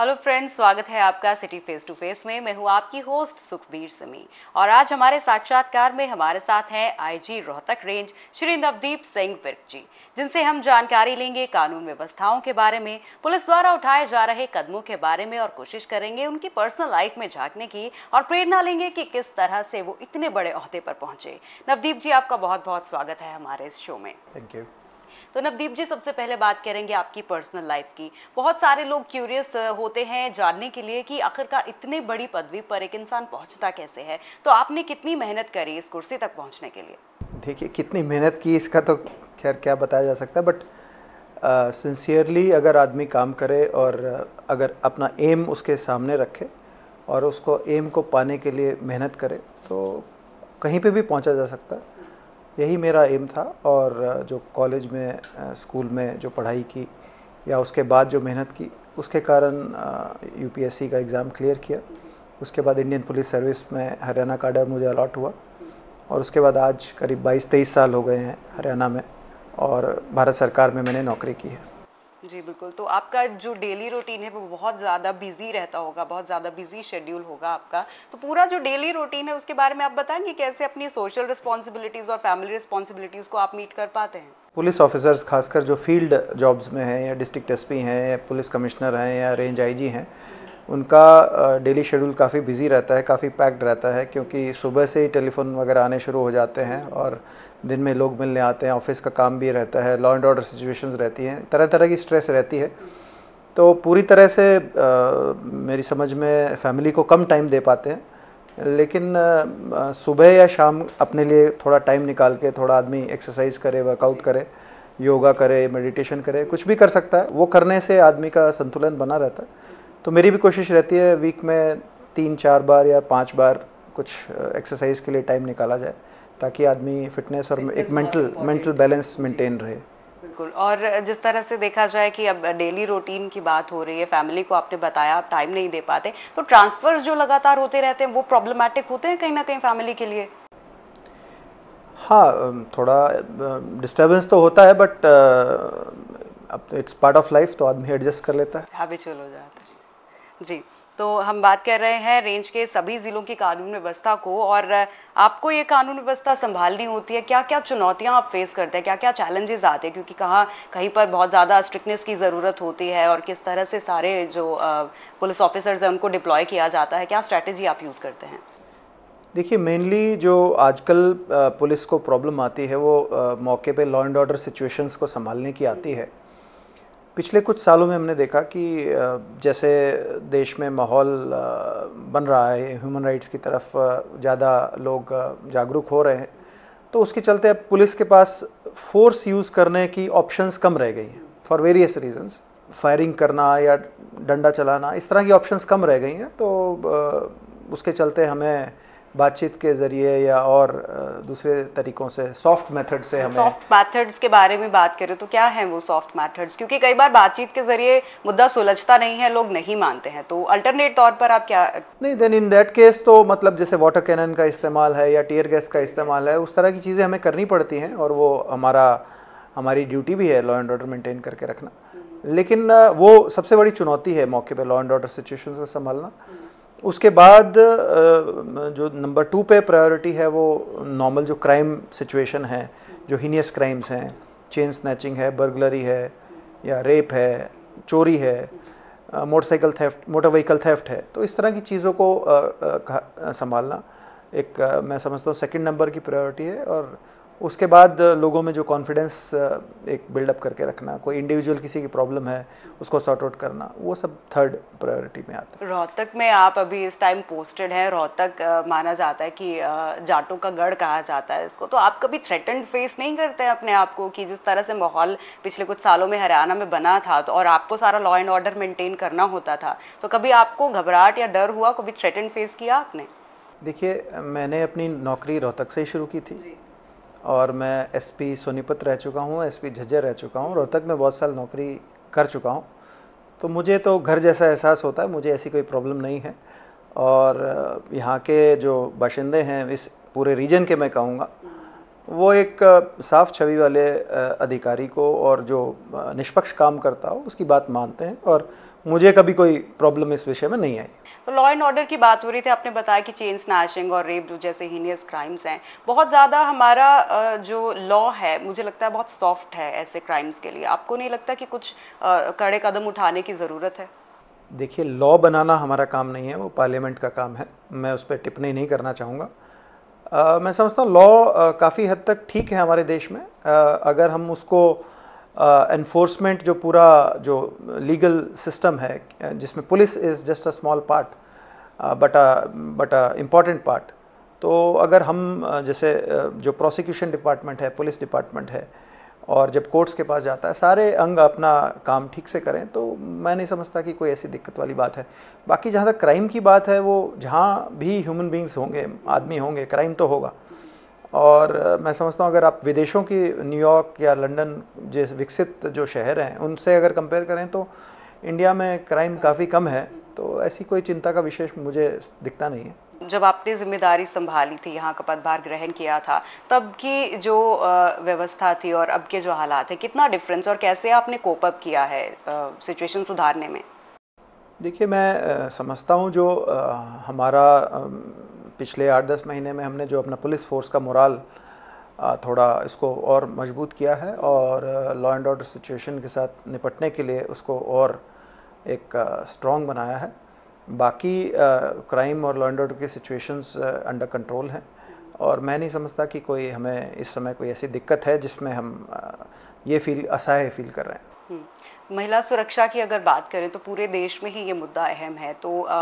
Hello friends स्वागत है आपका सिटी फेस टू फेस में मैं हूं आपकी होस्ट सुखबीर समी और आज हमारे साक्षात्कार में हमारे साथ हैं आईजी रोहतक रेंज श्री नवदीप सिंह विर्क जी जिनसे हम जानकारी लेंगे कानून व्यवस्थाओं के बारे में पुलिस द्वारा उठाए जा रहे कदमों के बारे में और कोशिश करेंगे उनकी पर्सनल लाइफ में झांकने की और प्रेरणा लेंगे कि किस तरह से वो इतने बड़े अहदे पर पहुंचे नवदीप जी आपका बहुत बहुत स्वागत है हमारे इस शो में थैंक यू तो नवदीप जी सबसे पहले बात करेंगे आपकी पर्सनल लाइफ की बहुत सारे लोग क्यूरियस होते हैं जानने के लिए कि आखिरकार इतनी बड़ी पदवी पर एक इंसान पहुंचता कैसे है तो आपने कितनी मेहनत करी इस कुर्सी तक पहुंचने के लिए देखिए कितनी मेहनत की इसका तो खैर क्या बताया जा सकता है बट सिंसियरली अगर आदमी काम करे और अगर अपना एम उसके सामने रखे और उसको एम को पाने के लिए मेहनत करे तो कहीं पे भी पहुंचा जा सकता है यही मेरा एम था और जो कॉलेज में स्कूल में जो पढ़ाई की या उसके बाद जो मेहनत की उसके कारण यूपीएससी का एग्ज़ाम क्लियर किया उसके बाद इंडियन पुलिस सर्विस में हरियाणा काडर मुझे अलॉट हुआ और उसके बाद आज करीब 22-23 साल हो गए हैं हरियाणा में और भारत सरकार में मैंने नौकरी की है जी बिल्कुल तो आपका जो डेली रूटीन है वो बहुत ज़्यादा बिजी रहता होगा बहुत ज़्यादा बिजी शेड्यूल होगा आपका तो पूरा जो डेली रूटीन है उसके बारे में आप बताएंगे कैसे अपनी सोशल रिस्पॉन्सिबिलिटीज़ और फैमिली रिस्पॉन्सिबिलिटीज़ को आप मीट कर पाते हैं पुलिस ऑफिसर्स खासकर जो फील्ड जॉब्स में हैं या डिस्ट्रिक्ट एस हैं या पुलिस कमिश्नर हैं या रेंज आई हैं उनका डेली शेड्यूल काफ़ी बिज़ी रहता है काफ़ी पैक्ड रहता है क्योंकि सुबह से ही टेलीफोन वगैरह आने शुरू हो जाते हैं और दिन में लोग मिलने आते हैं ऑफिस का काम भी रहता है लॉ एंड ऑर्डर सिचुएशंस रहती हैं तरह तरह की स्ट्रेस रहती है तो पूरी तरह से आ, मेरी समझ में फैमिली को कम टाइम दे पाते हैं लेकिन आ, सुबह या शाम अपने लिए थोड़ा टाइम निकाल के थोड़ा आदमी एक्सरसाइज करे वर्कआउट करे योगा करे मेडिटेशन करे कुछ भी कर सकता है वो करने से आदमी का संतुलन बना रहता है तो मेरी भी कोशिश रहती है वीक में तीन चार बार या पाँच बार कुछ एक्सरसाइज के लिए टाइम निकाला जाए ताकि आदमी फिटनेस और एक मेंटल मेंटल बैलेंस मेंटेन रहे बिल्कुल और जिस तरह से देखा जाए कि अब डेली रूटीन की बात हो रही है फैमिली को आपने बताया आप टाइम नहीं दे पाते तो ट्रांसफर जो लगातार होते रहते हैं वो प्रॉब्लमेटिक होते हैं कहीं ना कहीं फैमिली के लिए हाँ थोड़ा डिस्टर्बेंस तो होता है but it's part of life तो आदमी एडजस्ट कर लेता है जाता है जी तो हम बात कर रहे हैं रेंज के सभी ज़िलों की कानून व्यवस्था को और आपको ये कानून व्यवस्था संभालनी होती है क्या क्या चुनौतियां आप फेस करते हैं क्या क्या चैलेंजेस आते हैं क्योंकि कहाँ कहीं पर बहुत ज़्यादा स्ट्रिक्टनेस की ज़रूरत होती है और किस तरह से सारे जो पुलिस ऑफिसर्स हैं उनको डिप्लॉय किया जाता है क्या स्ट्रैटेजी आप यूज़ करते हैं देखिए मेनली जो आजकल पुलिस को प्रॉब्लम आती है वो मौके पर लॉ एंड ऑर्डर सिचुएशंस को संभालने की आती है पिछले कुछ सालों में हमने देखा कि जैसे देश में माहौल बन रहा है ह्यूमन राइट्स की तरफ ज़्यादा लोग जागरूक हो रहे हैं तो उसके चलते अब पुलिस के पास फोर्स यूज़ करने की ऑप्शंस कम रह गई हैं फॉर वेरियस रीजंस फायरिंग करना या डंडा चलाना इस तरह की ऑप्शंस कम रह गई हैं तो उसके चलते हमें बातचीत के ज़रिए या और दूसरे तरीक़ों से सॉफ्ट मेथड से हमें सॉफ्ट मेथड्स के बारे में बात करें तो क्या है वो सॉफ्ट मेथड्स क्योंकि कई बार बातचीत के ज़रिए मुद्दा सुलझता नहीं है लोग नहीं मानते हैं तो अल्टरनेट तौर पर आप क्या नहीं देन इन दैट केस तो मतलब जैसे वाटर कैनन का इस्तेमाल है या टीयर गैस का इस्तेमाल है उस तरह की चीज़ें हमें करनी पड़ती हैं और वो हमारा हमारी ड्यूटी भी है लॉ एंड ऑर्डर मेंटेन करके रखना लेकिन वो सबसे बड़ी चुनौती है मौके पर लॉ एंड ऑर्डर सिचुएशन को संभालना उसके बाद जो नंबर टू पे प्रायोरिटी है वो नॉर्मल जो क्राइम सिचुएशन है जो हीनियस क्राइम्स हैं चेन स्नैचिंग है बर्गलरी है या रेप है चोरी है motorcycle theft motor vehicle theft है तो इस तरह की चीज़ों को संभालना एक मैं समझता हूँ सेकंड नंबर की प्रायोरिटी है और उसके बाद लोगों में जो कॉन्फिडेंस एक बिल्डअप करके रखना कोई इंडिविजुअल किसी की प्रॉब्लम है उसको सॉर्ट आउट करना वो सब थर्ड प्रायोरिटी में आता है रोहतक में आप अभी इस टाइम पोस्टेड हैं रोहतक माना जाता है कि जाटों का गढ़ कहा जाता है इसको तो आप कभी थ्रेटन फेस नहीं करते हैं अपने आप को कि जिस तरह से माहौल पिछले कुछ सालों में हरियाणा में बना था तो और आपको सारा लॉ एंड ऑर्डर मेंटेन करना होता था तो कभी आपको घबराहट या डर हुआ कभी थ्रेटन फेस किया आपने देखिए मैंने अपनी नौकरी रोहतक से ही शुरू की थी और मैं एसपी सोनीपत रह चुका हूँ एसपी झज्जर रह चुका हूँ रोहतक में बहुत साल नौकरी कर चुका हूँ तो मुझे तो घर जैसा एहसास होता है मुझे ऐसी कोई प्रॉब्लम नहीं है और यहाँ के जो बाशिंदे हैं इस पूरे रीजन के मैं कहूँगा वो एक साफ छवि वाले अधिकारी को और जो निष्पक्ष काम करता हो उसकी बात मानते हैं और मुझे कभी कोई प्रॉब्लम इस विषय में नहीं आई तो लॉ एंड ऑर्डर की बात हो रही थी आपने बताया कि चेन स्नैशिंग और रेप जैसे हीनियस क्राइम्स हैं बहुत ज़्यादा हमारा जो लॉ है मुझे लगता है बहुत सॉफ्ट है ऐसे क्राइम्स के लिए आपको नहीं लगता कि कुछ कड़े कदम उठाने की ज़रूरत है देखिए लॉ बनाना हमारा काम नहीं है वो पार्लियामेंट का काम है मैं उस पर टिप्पणी नहीं करना चाहूँगा मैं समझता हूँ लॉ काफ़ी हद तक ठीक है हमारे देश में आ, अगर हम उसको एनफोर्समेंट जो पूरा जो लीगल सिस्टम है जिसमें police is just a small part but but a important part तो अगर हम जैसे जो प्रोसिक्यूशन डिपार्टमेंट है पुलिस डिपार्टमेंट है और जब कोर्ट्स के पास जाता है सारे अंग अपना काम ठीक से करें तो मैं नहीं समझता कि कोई ऐसी दिक्कत वाली बात है बाकी जहाँ तक क्राइम की बात है वो जहाँ भी ह्यूमन बींग्स होंगे आदमी होंगे क्राइम तो होगा और मैं समझता हूँ अगर आप विदेशों की न्यूयॉर्क या लंदन जैसे विकसित जो शहर हैं उनसे अगर कंपेयर करें तो इंडिया में क्राइम काफ़ी कम है तो ऐसी कोई चिंता का विशेष मुझे दिखता नहीं है जब आपने जिम्मेदारी संभाली थी यहाँ का पदभार ग्रहण किया था तब की जो व्यवस्था थी और अब के जो हालात है कितना डिफरेंस और कैसे आपने कोप अप किया है सिचुएशन सुधारने में देखिए मैं समझता हूँ जो हमारा पिछले आठ दस महीने में हमने जो अपना पुलिस फोर्स का मुराल थोड़ा इसको और मजबूत किया है और लॉ एंड ऑर्डर सिचुएशन के साथ निपटने के लिए उसको और एक स्ट्रॉन्ग बनाया है बाकी क्राइम और लॉ एंड ऑर्डर की सिचुएशंस अंडर कंट्रोल हैं और मैं नहीं समझता कि कोई हमें इस समय कोई ऐसी दिक्कत है जिसमें हम ये फील असहाय फील कर रहे हैं हम्म। महिला सुरक्षा की अगर बात करें तो पूरे देश में ही ये मुद्दा अहम है तो आ,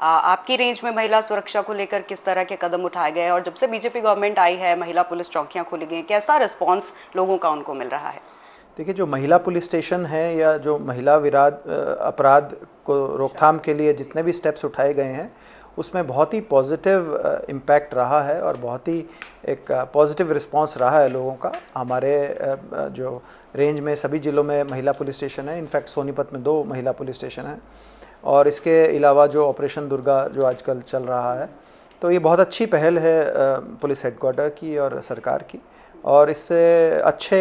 आ, आपकी रेंज में महिला सुरक्षा को लेकर किस तरह के कदम उठाए गए और जब से बीजेपी गवर्नमेंट आई है महिला पुलिस चौकियाँ खोली गई कैसा रिस्पॉन्स लोगों का उनको मिल रहा है देखिए जो महिला पुलिस स्टेशन है या जो महिला विराध अपराध को रोकथाम के लिए जितने भी स्टेप्स उठाए गए हैं उसमें बहुत ही पॉजिटिव इम्पैक्ट रहा है और बहुत ही एक पॉजिटिव रिस्पांस रहा है लोगों का हमारे जो रेंज में सभी ज़िलों में महिला पुलिस स्टेशन है इनफैक्ट सोनीपत में दो महिला पुलिस स्टेशन है और इसके अलावा जो ऑपरेशन दुर्गा जो आजकल चल रहा है तो ये बहुत अच्छी पहल है पुलिस हेडक्वार्टर की और सरकार की और इससे अच्छे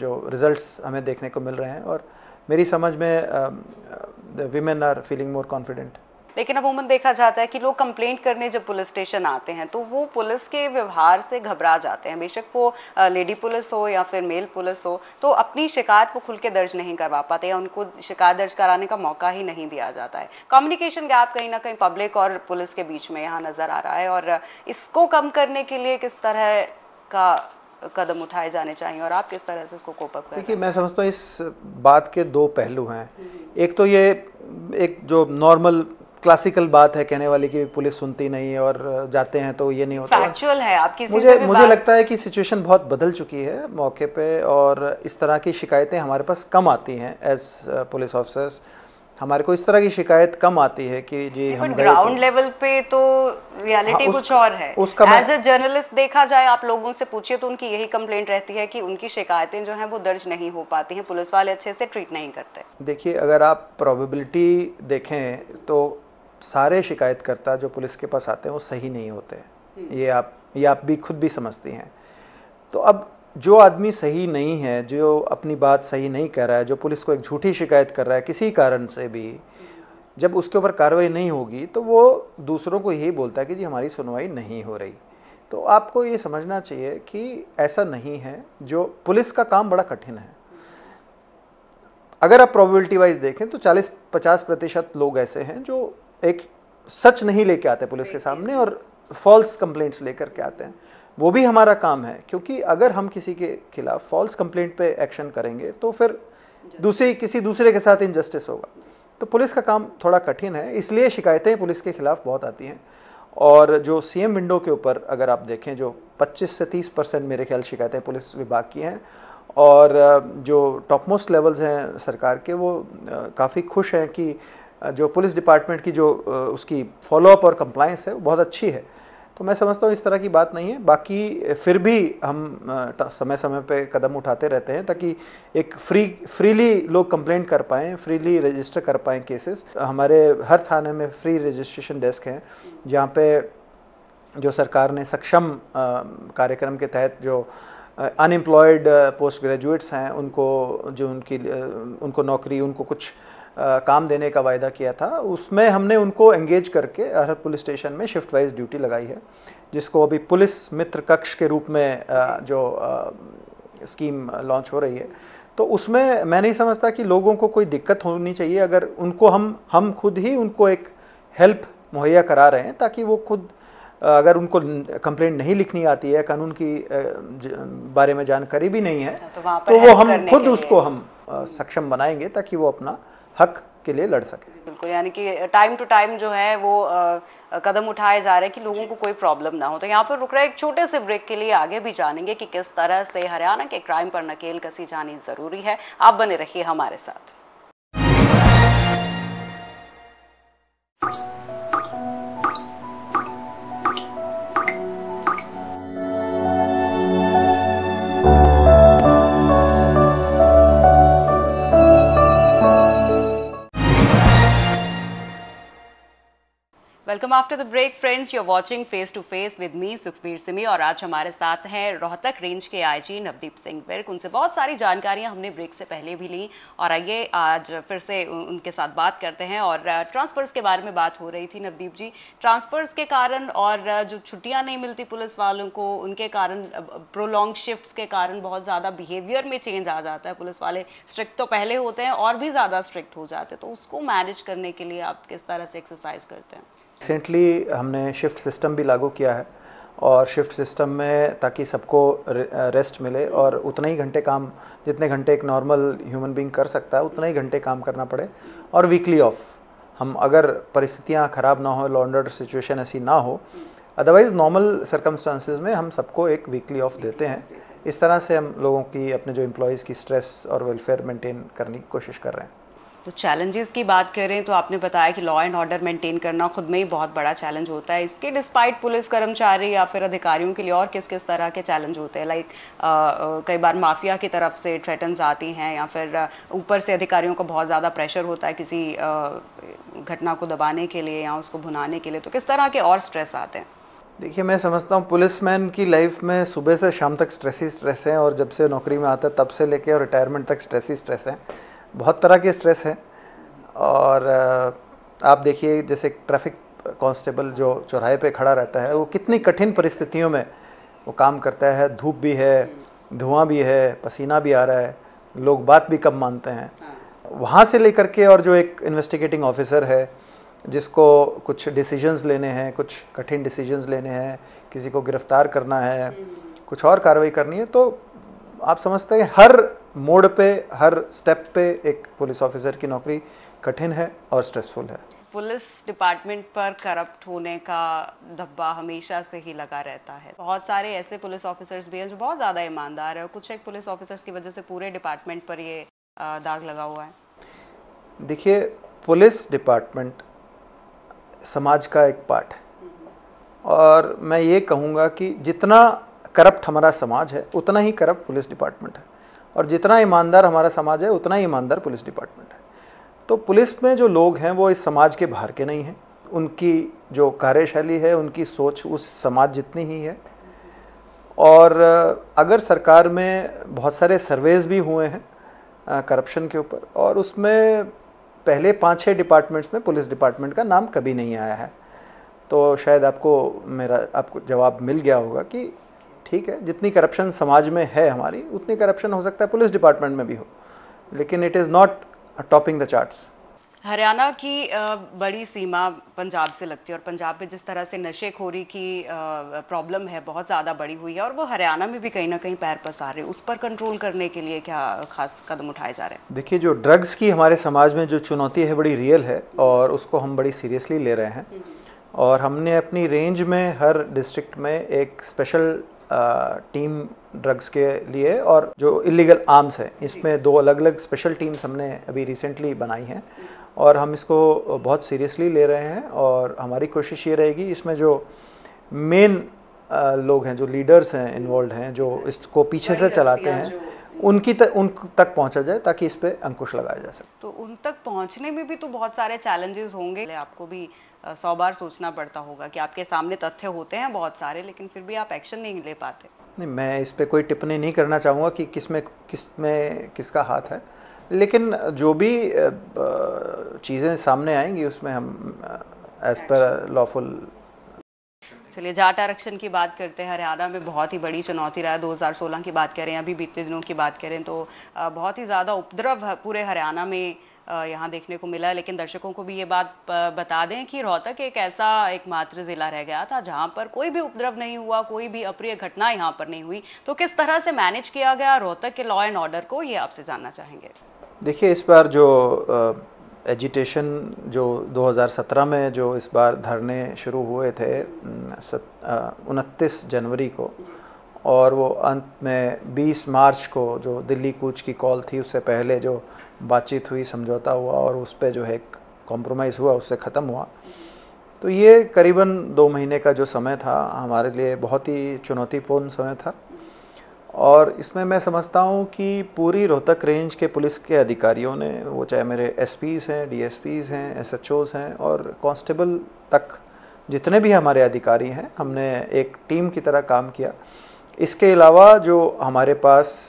जो रिज़ल्ट हमें देखने को मिल रहे हैं और मेरी समझ में women are feeling more confident लेकिन अमूमन देखा जाता है कि लोग कंप्लेंट करने जब पुलिस स्टेशन आते हैं तो वो पुलिस के व्यवहार से घबरा जाते हैं बेशक वो लेडी पुलिस हो या फिर मेल पुलिस हो तो अपनी शिकायत वो खुल के दर्ज नहीं करवा पाते या उनको शिकायत दर्ज कराने का मौका ही नहीं दिया जाता है कम्युनिकेशन गैप कहीं ना कहीं पब्लिक और पुलिस के बीच में यहाँ नज़र आ रहा है और इसको कम करने के लिए किस तरह का कदम उठाए जाने चाहिए और आप किस तरह से इसको कोप अप देखिए मैं समझता हूँ इस बात के दो पहलू हैं एक तो ये एक जो नॉर्मल क्लासिकल बात है कहने वाली कि पुलिस सुनती नहीं है और जाते हैं तो ये नहीं होता फैक्चुअल है आपकी मुझे भी मुझे लगता है कि सिचुएशन बहुत बदल चुकी है मौके पे और इस तरह की शिकायतें हमारे पास कम आती हैं एज पुलिस ऑफिसर्स हमारे को इस तरह की शिकायत कम आती है कि जी हम ग्राउंड लेवल पे तो रियलिटी हाँ, कुछ और है उसका एज ए जर्नलिस्ट देखा जाए आप लोगों से पूछिए तो उनकी यही कंप्लेंट रहती है कि उनकी शिकायतें जो हैं वो दर्ज नहीं हो पाती हैं पुलिस वाले अच्छे से ट्रीट नहीं करते देखिए अगर आप प्रोबेबिलिटी देखें तो सारे शिकायतकर्ता जो पुलिस के पास आते हैं वो सही नहीं होते हम्म। ये आप ये आप भी खुद भी समझती हैं तो अब जो आदमी सही नहीं है जो अपनी बात सही नहीं कर रहा है जो पुलिस को एक झूठी शिकायत कर रहा है किसी कारण से भी हम्म। जब उसके ऊपर कार्रवाई नहीं होगी तो वो दूसरों को यही बोलता है कि जी हमारी सुनवाई नहीं हो रही तो आपको ये समझना चाहिए कि ऐसा नहीं है जो पुलिस का काम बड़ा कठिन है अगर आप प्रोबेबिलिटी वाइज देखें तो 40-50 प्रतिशत लोग ऐसे हैं जो एक सच नहीं लेके आते पुलिस के सामने और फॉल्स कंप्लेंट्स लेकर के आते हैं वो भी हमारा काम है क्योंकि अगर हम किसी के खिलाफ फॉल्स कंप्लेंट पे एक्शन करेंगे तो फिर दूसरी किसी दूसरे के साथ इनजस्टिस होगा तो पुलिस का काम थोड़ा कठिन है इसलिए शिकायतें पुलिस के खिलाफ बहुत आती हैं और जो सीएम विंडो के ऊपर अगर आप देखें जो 25 से 30 परसेंट मेरे ख्याल शिकायतें पुलिस विभाग की हैं और जो टॉप मोस्ट लेवल्स हैं सरकार के वो काफ़ी खुश हैं कि जो पुलिस डिपार्टमेंट की जो उसकी फॉलोअप और कंप्लाइंस है वो बहुत अच्छी है तो मैं समझता हूँ इस तरह की बात नहीं है बाकी फिर भी हम समय समय पे कदम उठाते रहते हैं ताकि एक फ्री फ्रीली लोग कंप्लेंट कर पाएँ फ्रीली रजिस्टर कर पाएँ केसेस हमारे हर थाने में फ्री रजिस्ट्रेशन डेस्क हैं जहाँ पे जो सरकार ने सक्षम कार्यक्रम के तहत जो अनएम्प्लॉयड पोस्ट ग्रेजुएट्स हैं उनको जो उनकी उनको नौकरी उनको कुछ काम देने का वायदा किया था उसमें हमने उनको एंगेज करके अरहर पुलिस स्टेशन में शिफ्ट वाइज ड्यूटी लगाई है जिसको अभी पुलिस मित्र कक्ष के रूप में जो स्कीम लॉन्च हो रही है तो उसमें मैं नहीं समझता कि लोगों को कोई दिक्कत होनी चाहिए अगर उनको हम हम खुद ही उनको एक हेल्प मुहैया करा रहे हैं ताकि वो खुद अगर उनको कंप्लेंट नहीं लिखनी आती है कानून की बारे में जानकारी भी नहीं है हाँ, तो, तो वो हम खुद उसको हम सक्षम बनाएंगे ताकि वो अपना हक के लिए लड़ सके बिल्कुल यानी कि टाइम टू टाइम जो है वो आ, कदम उठाए जा रहे हैं कि लोगों को कोई प्रॉब्लम ना हो तो यहाँ पर रुक रहा है एक छोटे से ब्रेक के लिए आगे भी जानेंगे कि किस तरह से हरियाणा के क्राइम पर नकेल कसी जानी ज़रूरी है आप बने रहिए हमारे साथ the break friends you are watching face to face with me Sukhbir Simi और आज हमारे साथ हैं रोहतक रेंज के आईजी नवदीप सिंह विर्क उनसे बहुत सारी जानकारियां हमने ब्रेक से पहले भी ली और आइए आज फिर से उनके साथ बात करते हैं और ट्रांसफर्स के बारे में बात हो रही थी नवदीप जी ट्रांसफर्स के कारण और जो छुट्टियाँ नहीं मिलती पुलिस वालों को उनके कारण प्रोलॉन्ग शिफ्ट के कारण बहुत ज़्यादा बिहेवियर में चेंज आ जाता है पुलिस वाले स्ट्रिक्ट तो पहले होते हैं और भी ज़्यादा स्ट्रिक्ट हो जाते हैं तो उसको मैनेज करने के लिए आप किस तरह से एक्सरसाइज करते हैं रिसेंटली हमने शिफ्ट सिस्टम भी लागू किया है और शिफ्ट सिस्टम में ताकि सबको रेस्ट मिले और उतने ही घंटे काम जितने घंटे एक नॉर्मल ह्यूमन बींग कर सकता है उतने ही घंटे काम करना पड़े और वीकली ऑफ हम अगर परिस्थितियाँ ख़राब ना हो लॉन्डर सिचुएशन ऐसी ना हो अदरवाइज़ नॉर्मल सर्कमस्टांसिस में हम सबको एक वीकली ऑफ देते हैं इस तरह से हम लोगों की अपने जो एम्प्लॉयज़ की स्ट्रेस और वेलफेयर मेंटेन करने की कोशिश कर रहे हैं तो चैलेंजेस की बात करें तो आपने बताया कि लॉ एंड ऑर्डर मेंटेन करना खुद में ही बहुत बड़ा चैलेंज होता है इसके डिस्पाइट पुलिस कर्मचारी या फिर अधिकारियों के लिए और किस किस तरह के चैलेंज होते हैं लाइक कई बार माफिया की तरफ से थ्रेटन्स आती हैं या फिर ऊपर से अधिकारियों को बहुत ज़्यादा प्रेशर होता है किसी घटना को दबाने के लिए या उसको भुनाने के लिए तो किस तरह के और स्ट्रेस आते हैं देखिए मैं समझता हूँ पुलिस मैन की लाइफ में सुबह से शाम तक स्ट्रेस ही स्ट्रेस है और जब से नौकरी में आता है तब से लेके और रिटायरमेंट तक स्ट्रेस ही स्ट्रेस है बहुत तरह के स्ट्रेस हैं और आप देखिए जैसे ट्रैफिक कांस्टेबल जो चौराहे पे खड़ा रहता है वो कितनी कठिन परिस्थितियों में वो काम करता है धूप भी है धुआं भी है पसीना भी आ रहा है लोग बात भी कम मानते हैं हाँ। वहाँ से लेकर के और जो एक इन्वेस्टिगेटिंग ऑफिसर है जिसको कुछ डिसीजंस लेने हैं कुछ कठिन डिसीजंस लेने हैं किसी को गिरफ्तार करना है हम्म। कुछ और कार्रवाई करनी है तो आप समझते हैं हर मोड़ पे हर स्टेप पे एक पुलिस ऑफिसर की नौकरी कठिन है और स्ट्रेसफुल है पुलिस डिपार्टमेंट पर करप्ट होने का धब्बा हमेशा से ही लगा रहता है बहुत सारे ऐसे पुलिस ऑफिसर्स भी हैं जो बहुत ज़्यादा ईमानदार है और कुछ एक पुलिस ऑफिसर्स की वजह से पूरे डिपार्टमेंट पर ये दाग लगा हुआ है देखिए पुलिस डिपार्टमेंट समाज का एक पार्ट है और मैं ये कहूँगा कि जितना करप्ट हमारा समाज है उतना ही करप्ट पुलिस डिपार्टमेंट है और जितना ईमानदार हमारा समाज है उतना ही ईमानदार पुलिस डिपार्टमेंट है तो पुलिस में जो लोग हैं वो इस समाज के बाहर के नहीं हैं उनकी जो कार्यशैली है उनकी सोच उस समाज जितनी ही है और अगर सरकार में बहुत सारे सर्वेज भी हुए हैं करप्शन के ऊपर और उसमें पहले पाँच छः डिपार्टमेंट्स में पुलिस डिपार्टमेंट का नाम कभी नहीं आया है तो शायद आपको मेरा आपको जवाब मिल गया होगा कि ठीक है जितनी करप्शन समाज में है हमारी उतनी करप्शन हो सकता है पुलिस डिपार्टमेंट में भी हो लेकिन it is not topping the charts Haryana की बड़ी सीमा पंजाब से लगती है और पंजाब में जिस तरह से नशेखोरी की प्रॉब्लम है बहुत ज़्यादा बड़ी हुई है और वो हरियाणा में भी कहीं ना कहीं पैर पसार रहे उस पर कंट्रोल करने के लिए क्या खास कदम उठाए जा रहे हैं देखिए जो ड्रग्स की हमारे समाज में जो चुनौती है बड़ी रियल है और उसको हम बड़ी सीरियसली ले रहे हैं और हमने अपनी रेंज में हर डिस्ट्रिक्ट में एक स्पेशल टीम ड्रग्स के लिए और जो इलीगल आर्म्स हैं इसमें दो अलग अलग स्पेशल टीम्स हमने अभी रिसेंटली बनाई हैं और हम इसको बहुत सीरियसली ले रहे हैं और हमारी कोशिश ये रहेगी इसमें जो मेन लोग हैं जो लीडर्स हैं इन्वॉल्व हैं जो इसको पीछे से चलाते हैं उनकी तक उन तक पहुंचा जाए ताकि इस पर अंकुश लगाया जा सके तो उन तक पहुंचने में भी तो बहुत सारे चैलेंजेस होंगे आपको भी सौ बार सोचना पड़ता होगा कि आपके सामने तथ्य होते हैं बहुत सारे लेकिन फिर भी आप एक्शन नहीं ले पाते नहीं मैं इस पर कोई टिप्पणी नहीं करना चाहूँगा कि किस में किस में किसका हाथ है लेकिन जो भी चीज़ें सामने आएंगी उसमें हम एज पर लॉफुल चलिए जाट आरक्षण की बात करते हैं हरियाणा में बहुत ही बड़ी चुनौती रहा है 2016 की बात करें अभी बीते दिनों की बात करें तो बहुत ही ज़्यादा उपद्रव पूरे हरियाणा में यहाँ देखने को मिला लेकिन दर्शकों को भी ये बात बता दें कि रोहतक एक ऐसा एकमात्र ज़िला रह गया था जहाँ पर कोई भी उपद्रव नहीं हुआ कोई भी अप्रिय घटना यहाँ पर नहीं हुई तो किस तरह से मैनेज किया गया रोहतक के लॉ एंड ऑर्डर को ये आपसे जानना चाहेंगे देखिए इस बार जो एजिटेशन जो 2017 में जो इस बार धरने शुरू हुए थे उनतीस जनवरी को और वो अंत में 20 मार्च को जो दिल्ली कूच की कॉल थी उससे पहले जो बातचीत हुई समझौता हुआ और उस पर जो है कॉम्प्रोमाइज़ हुआ उससे ख़त्म हुआ तो ये करीबन दो महीने का जो समय था हमारे लिए बहुत ही चुनौतीपूर्ण समय था और इसमें मैं समझता हूँ कि पूरी रोहतक रेंज के पुलिस के अधिकारियों ने वो चाहे मेरे एस हैं डीएसपीज़ हैं एस हैं और कॉन्स्टेबल तक जितने भी हमारे अधिकारी हैं हमने एक टीम की तरह काम किया इसके अलावा जो हमारे पास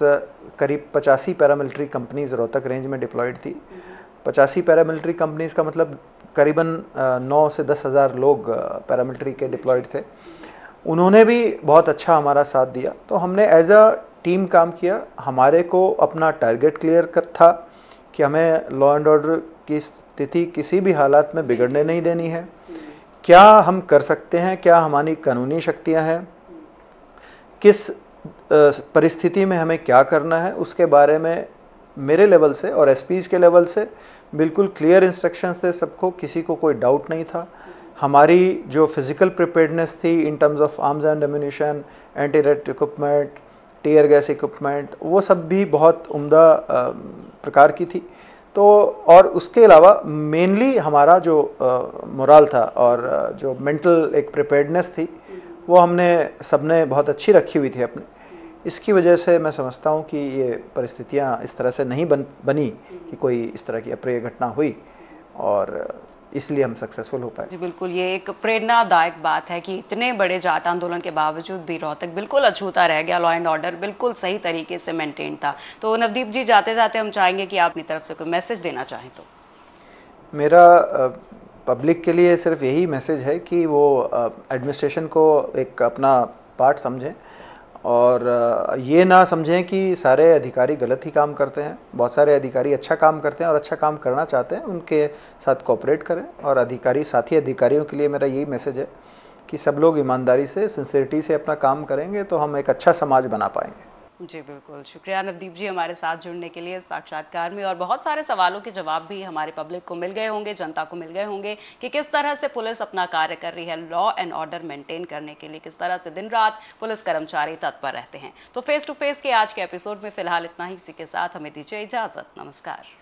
करीब पचासी पैरामिलिट्री कंपनीज रोहतक रेंज में डिप्लॉयड थी पचासी पैरामिलिट्री कंपनीज का मतलब करीबन नौ से दस हज़ार लोग पैरामिलिट्री के डिप्लॉयड थे उन्होंने भी बहुत अच्छा हमारा साथ दिया तो हमने एज अ टीम काम किया हमारे को अपना टारगेट क्लियर कर था कि हमें लॉ एंड ऑर्डर की स्थिति किसी भी हालात में बिगड़ने नहीं देनी है क्या हम कर सकते हैं क्या हमारी कानूनी शक्तियाँ हैं किस परिस्थिति में हमें क्या करना है उसके बारे में मेरे लेवल से और एस के लेवल से बिल्कुल क्लियर इंस्ट्रक्शंस थे सबको किसी को कोई डाउट नहीं था हमारी जो फिज़िकल प्रिपेयर्डनेस थी in terms of arms and ammunition anti riot equipment tear gas equipment वो सब भी बहुत उम्दा प्रकार की थी तो और उसके अलावा मेनली हमारा जो मोरल था और जो मेंटल एक प्रिपेयर्डनेस थी वो हमने सबने बहुत अच्छी रखी हुई थी अपने इसकी वजह से मैं समझता हूँ कि ये परिस्थितियाँ इस तरह से नहीं बन बनी कि कोई इस तरह की अप्रिय घटना हुई और इसलिए हम सक्सेसफुल हो पाए जी बिल्कुल ये एक प्रेरणादायक बात है कि इतने बड़े जाट आंदोलन के बावजूद भी रोहतक बिल्कुल अछूता रह गया लॉ एंड ऑर्डर बिल्कुल सही तरीके से मेंटेन था तो नवदीप जी जाते जाते हम चाहेंगे कि आप अपनी तरफ से कोई मैसेज देना चाहें तो मेरा पब्लिक के लिए सिर्फ यही मैसेज है कि वो एडमिनिस्ट्रेशन को एक अपना पार्ट समझें और ये ना समझें कि सारे अधिकारी गलत ही काम करते हैं बहुत सारे अधिकारी अच्छा काम करते हैं और अच्छा काम करना चाहते हैं उनके साथ कॉपरेट करें और अधिकारी साथी अधिकारियों के लिए मेरा यही मैसेज है कि सब लोग ईमानदारी से सिंसेरिटी से अपना काम करेंगे तो हम एक अच्छा समाज बना पाएंगे जी बिल्कुल शुक्रिया नवदीप जी हमारे साथ जुड़ने के लिए साक्षात्कार में और बहुत सारे सवालों के जवाब भी हमारे पब्लिक को मिल गए होंगे जनता को मिल गए होंगे कि किस तरह से पुलिस अपना कार्य कर रही है लॉ एंड ऑर्डर मेंटेन करने के लिए किस तरह से दिन रात पुलिस कर्मचारी तत्पर रहते हैं तो फेस टू फेस के आज के एपिसोड में फिलहाल इतना ही इसी के साथ हमें दीजिए इजाजत नमस्कार